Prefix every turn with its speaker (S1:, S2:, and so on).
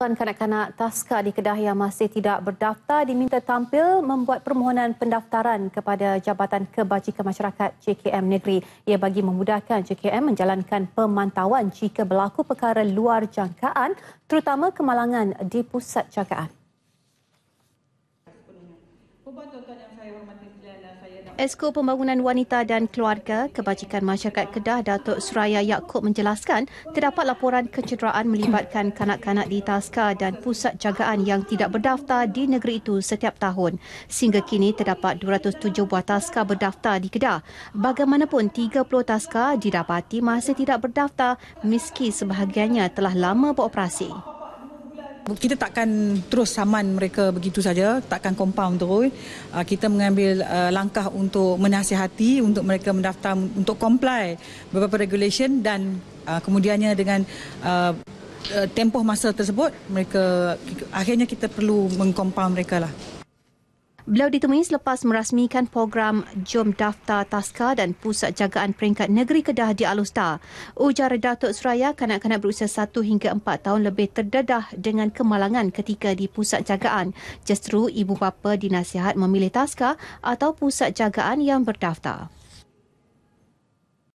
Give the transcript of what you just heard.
S1: Tuan kanak-kanak taska di Kedah yang masih tidak berdaftar diminta tampil membuat permohonan pendaftaran kepada Jabatan Kebajikan Masyarakat JKM Negeri. Ia bagi memudahkan JKM menjalankan pemantauan jika berlaku perkara luar jangkaan terutama kemalangan di pusat jagaan. Lah, Esko Pembangunan Wanita dan Keluarga Kebajikan Masyarakat Kedah Datuk Suraya Yaakob menjelaskan terdapat laporan kecederaan melibatkan kanak-kanak di Taska dan pusat jagaan yang tidak berdaftar di negeri itu setiap tahun. Sehingga kini terdapat 207 buah Taska berdaftar di Kedah. Bagaimanapun 30 Taska didapati masih tidak berdaftar meski sebahagiannya
S2: telah lama beroperasi kita takkan terus saman mereka begitu saja, takkan compound terus. Ah, kita mengambil ah, langkah untuk menasihati untuk mereka mendaftar untuk comply beberapa regulation dan ah, kemudiannya dengan tempoh masa tersebut mereka akhirnya kita perlu mengcompound mereka lah.
S1: Beliau ditemui selepas merasmikan program Jom Daftar Taska dan Pusat Jagaan Peringkat Negeri Kedah di Alusta. Ujar Datuk Suraya, kanak-kanak berusia 1 hingga 4 tahun lebih terdedah dengan kemalangan ketika di pusat jagaan. Justru ibu bapa dinasihat memilih Taska atau pusat jagaan yang berdaftar.